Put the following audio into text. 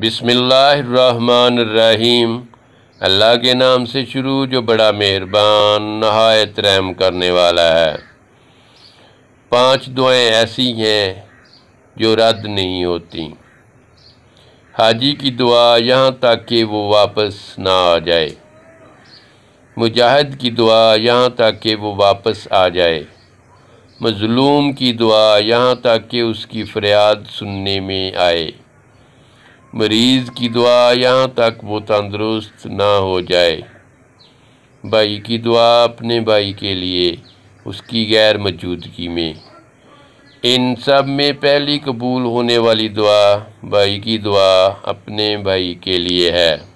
بسم اللہ الرحمن الرحیم اللہ کے نام سے شروع جو بڑا مہربان نہایت رحم کرنے والا ہے پانچ دعائیں ایسی ہیں جو رد نہیں ہوتی حاجی کی دعا یہاں تک کہ وہ واپس نہ آ جائے مجاہد کی دعا یہاں تک کہ وہ واپس آ جائے مظلوم کی دعا یہاں تک کہ اس کی فریاد سننے میں آئے मरीज की दुआ यहाँ तक वो तंदरुस्त ना हो जाए भाई की दुआ अपने भाई के लिए उसकी गैर मौजूदगी में इन सब में पहली कबूल होने वाली दुआ भाई की दुआ अपने भाई के लिए है